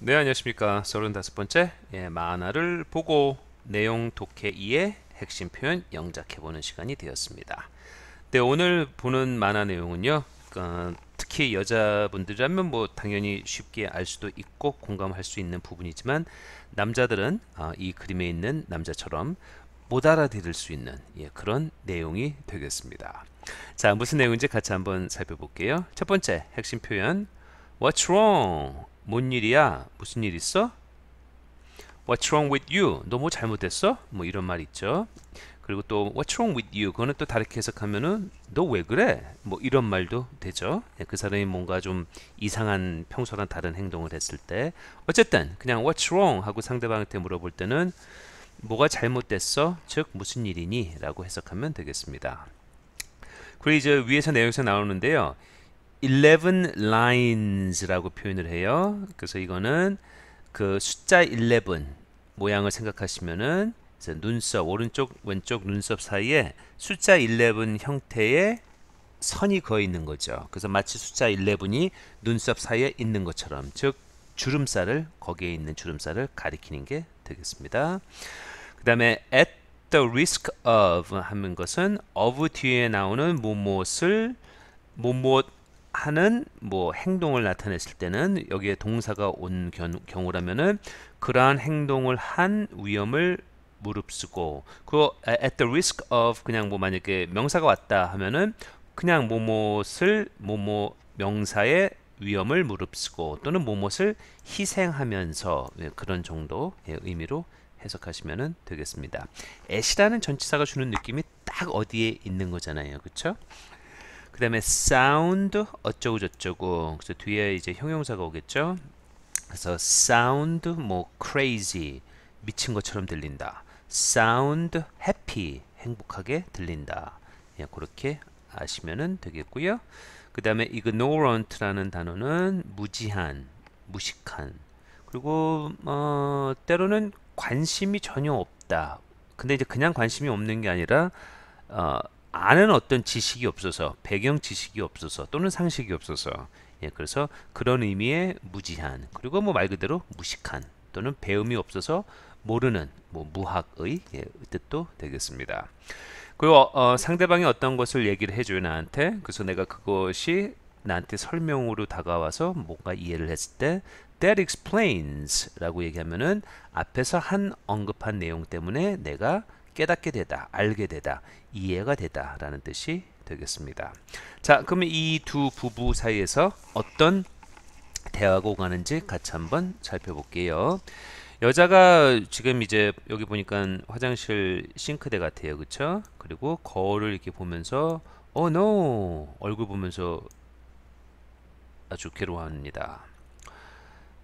네 안녕하십니까 35번째 예, 만화를 보고 내용 독해 2의 핵심 표현 영작해보는 시간이 되었습니다 네 오늘 보는 만화 내용은요 어, 특히 여자분들이라면 뭐 당연히 쉽게 알 수도 있고 공감할 수 있는 부분이지만 남자들은 어, 이 그림에 있는 남자처럼 못 알아들을 수 있는 예, 그런 내용이 되겠습니다 자 무슨 내용인지 같이 한번 살펴볼게요 첫 번째 핵심 표현 What's wrong? 뭔 일이야? 무슨 일 있어? What's wrong with you? 너 뭐 잘못했어? 뭐 이런 말 있죠. 그리고 또 What's wrong with you? 그거는 또 다르게 해석하면은 너 왜 그래? 뭐 이런 말도 되죠. 예, 그 사람이 뭔가 좀 이상한 평소랑 다른 행동을 했을 때 어쨌든 그냥 What's wrong? 하고 상대방한테 물어볼 때는 뭐가 잘못됐어? 즉 무슨 일이니? 라고 해석하면 되겠습니다. 그리고 이제 위에서 내용에서 나오는데요. 11 lines라고 표현을 해요. 그래서 이거는 그 숫자 11 모양을 생각하시면은 눈썹 오른쪽 왼쪽 눈썹 사이에 숫자 11 형태의 선이 그어 있는 거죠. 그래서 마치 숫자 11이 눈썹 사이에 있는 것처럼 즉 주름살을 거기에 있는 주름살을 가리키는 게 되겠습니다. 그 다음에 at the risk of 하는 것은 of 뒤에 나오는 무엇을 무엇 하는 뭐 행동을 나타냈을 때는 여기에 동사가 온 경우라면은 그러한 행동을 한 위험을 무릅쓰고 그 at the risk of 그냥 뭐 만약에 명사가 왔다 하면은 그냥 뭐뭇을 뭐뭐 명사의 위험을 무릅쓰고 또는 뭐뭇을 희생하면서 예, 그런 정도의 예, 의미로 해석하시면 되겠습니다. 애시라는 전치사가 주는 느낌이 딱 어디에 있는 거잖아요. 그렇죠? 그 다음에 sound 어쩌고저쩌고 그래서 뒤에 이제 형용사가 오겠죠 그래서 sound 뭐 crazy 미친 것처럼 들린다 sound happy 행복하게 들린다 그냥 예, 그렇게 아시면은 되겠고요 그 다음에 ignorant라는 단어는 무지한 무식한 그리고 어, 때로는 관심이 전혀 없다 근데 이제 그냥 관심이 없는 게 아니라 어, 아는 어떤 지식이 없어서 배경 지식이 없어서 또는 상식이 없어서 예, 그래서 그런 의미의 무지한 그리고 뭐 말 그대로 무식한 또는 배움이 없어서 모르는 뭐 무학의 예, 뜻도 되겠습니다. 그리고 어, 상대방이 어떤 것을 얘기를 해줘요 나한테 그래서 내가 그것이 나한테 설명으로 다가와서 뭔가 이해를 했을 때 that explains 라고 얘기하면은 앞에서 한 언급한 내용 때문에 내가 깨닫게 되다, 알게 되다, 이해가 되다 라는 뜻이 되겠습니다. 자, 그러면 이 두 부부 사이에서 어떤 대화가 오가는지 같이 한번 살펴볼게요. 여자가 지금 이제 여기 보니까 화장실 싱크대 같아요. 그쵸? 그리고 거울을 이렇게 보면서 oh no! 얼굴 보면서 아주 괴로워합니다.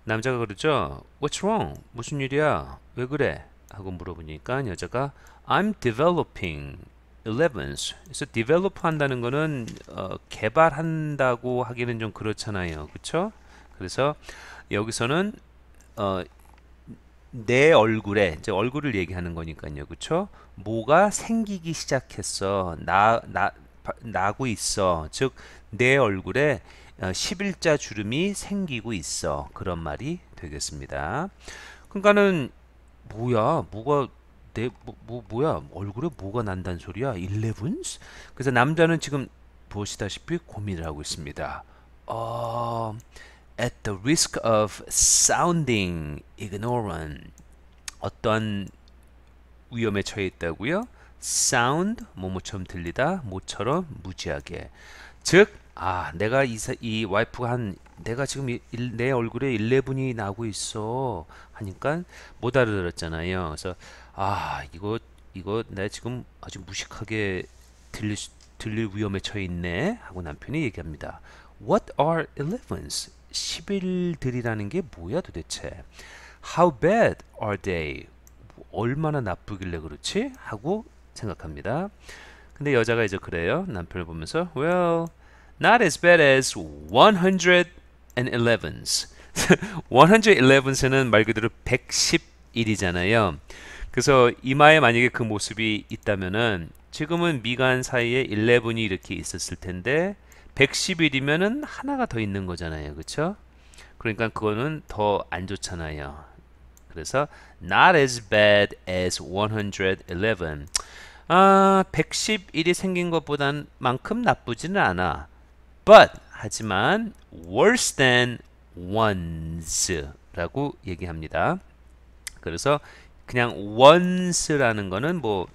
남자가 그러죠? What's wrong? 무슨 일이야? 왜 그래? 하고 물어보니까 여자가 I'm developing 11s. 그래서 develop 한다는 거는 어, 개발한다고 하기는 좀 그렇잖아요. 그쵸 그래서 여기서는 어, 내 얼굴에 이제 얼굴을 얘기하는 거니까요. 그쵸 뭐가 생기기 시작했어. 나 나 나고 있어. 즉 내 얼굴에 어, 11자 주름이 생기고 있어. 그런 말이 되겠습니다. 그러니까는 뭐야 뭐가 내 뭐, 뭐, 뭐야 얼굴에 뭐가 난단 소리야 일레븐스 그래서 남자는 지금 보시다시피 고민을 하고 있습니다 어, at the risk of sounding ignorant 어떤 위험에 처해 있다고요 sound 뭐뭐처럼 들리다 모처럼 무지하게 즉아 내가 이, 이 와이프가 한 내가 지금 일, 내 얼굴에 일레븐이 네 나고 있어 하니까 못 알아들었잖아요 그래서 아 이거 이거 내가 지금 아주 무식하게 들릴, 들릴 위험에 처해 있네 하고 남편이 얘기합니다 What are 11s? 11들이라는 게 뭐야 도대체 How bad are they? 얼마나 나쁘길래 그렇지? 하고 생각합니다 근데 여자가 이제 그래요 남편을 보면서 Well not as bad as 111s. 111s는 말 그대로 111이잖아요. 그래서 이마에 만약에 그 모습이 있다면은 지금은 미간 사이에 11이 이렇게 있었을 텐데 111이면은 하나가 더 있는 거잖아요. 그렇죠? 그러니까 그거는 더 안 좋잖아요. 그래서 not as bad as 111. 아, 111이 생긴 것보단 만큼 나쁘지는 않아. but 하지만 worse than o n e 라고 얘기합니다. 그래서 그냥 o n e 라는 거는 뭐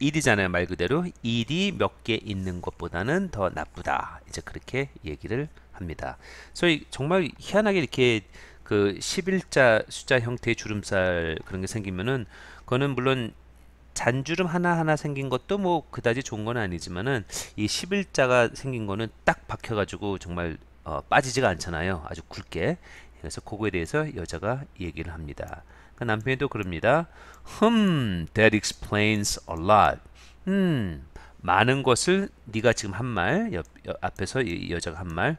ed잖아요 말 그대로 e 이몇 개 있는 것보다는 더 나쁘다 이제 그렇게 얘기를 합니다. 소위 정말 희한하게 이렇게 그 11자 숫자 형태의 주름살 그런 게 생기면은 그거는 물론 잔주름 하나하나 생긴 것도 뭐 그다지 좋은 건 아니지만은 이 11자가 생긴 거는 딱 박혀가지고 정말 어, 빠지지가 않잖아요. 아주 굵게. 그래서 그거에 대해서 여자가 얘기를 합니다. 그 그러니까 남편도 그럽니다. 흠, hmm, that explains a lot. 음, 많은 것을 네가 지금 한 말, 옆, 옆, 앞에서 이 여자가 한 말,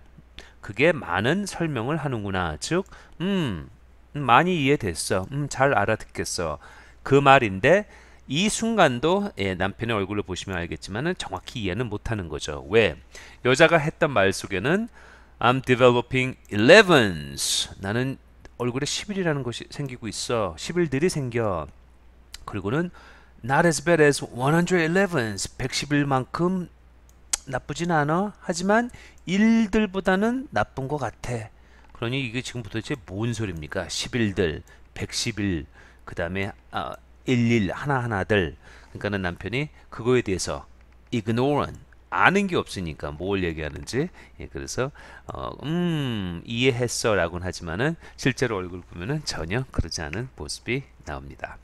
그게 많은 설명을 하는구나. 즉, 음, 음 많이 이해됐어. 음, 잘 알아듣겠어. 그 말인데 이 순간도 예, 남편의 얼굴을 보시면 알겠지만 정확히 이해는 못하는 거죠. 왜? 여자가 했던 말 속에는 I'm developing 11s. 나는 얼굴에 1 0이라는 것이 생기고 있어. 10일들이 생겨. 그리고는 not as bad as 111s. 111만큼 나쁘진 않아. 하지만 일들보다는 나쁜 것 같아. 그러니 이게 지금 부터 이제 뭔 소리입니까? 10일들, 110일, 그 다음에 아, 일일 하나하나들 그러니까는 남편이 그거에 대해서 ignorant 아는 게 없으니까 뭘 얘기하는지 예, 그래서 어, 음 이해했어 라고는 하지만은 실제로 얼굴 보면은 전혀 그러지 않은 모습이 나옵니다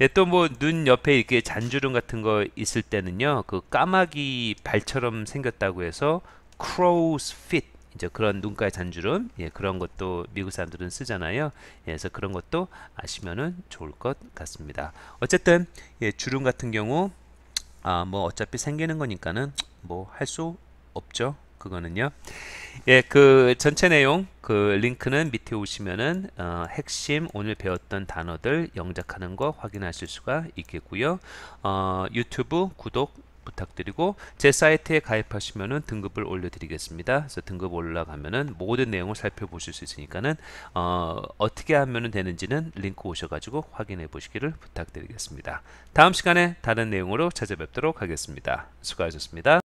예, 또뭐 눈 옆에 이렇게 잔주름 같은 거 있을 때는요 그 까마귀 발처럼 생겼다고 해서 crow's feet 이제 그런 눈가의 잔주름 예, 그런 것도 미국 사람들은 쓰잖아요. 예, 그래서 그런 것도 아시면은 좋을 것 같습니다. 어쨌든 예, 주름 같은 경우 아, 뭐 어차피 생기는 거니까는 뭐 할 수 없죠. 그거는요. 예, 그 전체 내용 그 링크는 밑에 오시면은 어, 핵심 오늘 배웠던 단어들 영작하는 거 확인하실 수가 있겠고요. 어, 유튜브 구독 부탁드리고 제 사이트에 가입하시면은 등급을 올려드리겠습니다. 그래서 등급 올라가면은 모든 내용을 살펴보실 수 있으니까는 어, 떻게 하면 되는지는 링크 오셔가지고 확인해 보시기를 부탁드리겠습니다. 다음 시간에 다른 내용으로 찾아뵙도록 하겠습니다. 수고하셨습니다.